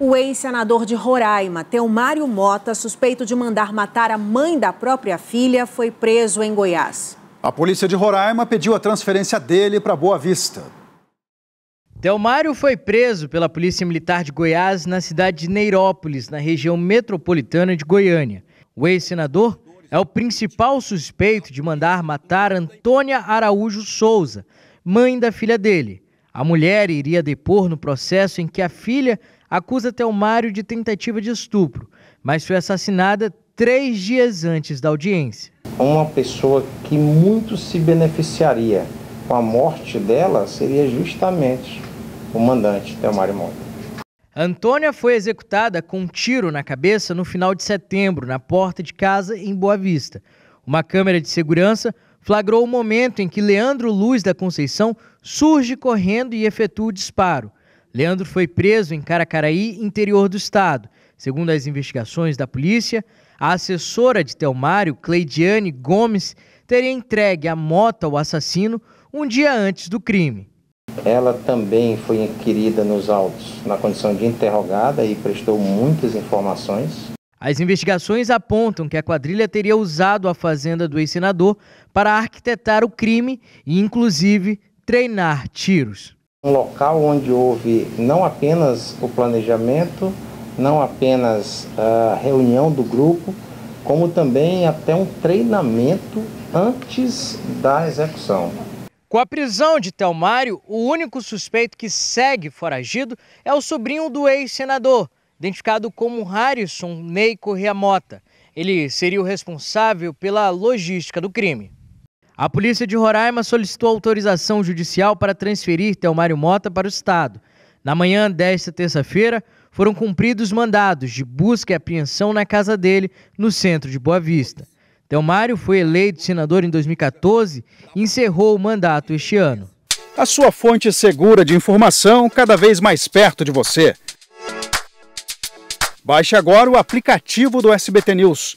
O ex-senador de Roraima, Teomário Mota, suspeito de mandar matar a mãe da própria filha, foi preso em Goiás. A polícia de Roraima pediu a transferência dele para Boa Vista. Teomário foi preso pela Polícia Militar de Goiás na cidade de Neirópolis, na região metropolitana de Goiânia. O ex-senador é o principal suspeito de mandar matar Antônia Araújo Souza, mãe da filha dele. A mulher iria depor no processo em que a filha acusa Telmário de tentativa de estupro, mas foi assassinada três dias antes da audiência. Uma pessoa que muito se beneficiaria com a morte dela seria justamente o mandante, Telmário Monte. Antônia foi executada com um tiro na cabeça no final de setembro, na porta de casa em Boa Vista. Uma câmera de segurança flagrou o momento em que Leandro Luz da Conceição surge correndo e efetua o disparo. Leandro foi preso em Caracaraí, interior do estado. Segundo as investigações da polícia, a assessora de Telmário, Cleidiane Gomes, teria entregue a moto ao assassino um dia antes do crime. Ela também foi inquirida nos autos na condição de interrogada e prestou muitas informações. As investigações apontam que a quadrilha teria usado a fazenda do ex-senador para arquitetar o crime e, inclusive, treinar tiros um local onde houve não apenas o planejamento, não apenas a ah, reunião do grupo, como também até um treinamento antes da execução. Com a prisão de Telmário, o único suspeito que segue foragido é o sobrinho do ex-senador, identificado como Harrison Ney Correa Mota. Ele seria o responsável pela logística do crime. A polícia de Roraima solicitou autorização judicial para transferir Telmário Mota para o Estado. Na manhã desta terça-feira, foram cumpridos mandados de busca e apreensão na casa dele, no centro de Boa Vista. Telmário foi eleito senador em 2014 e encerrou o mandato este ano. A sua fonte segura de informação cada vez mais perto de você. Baixe agora o aplicativo do SBT News.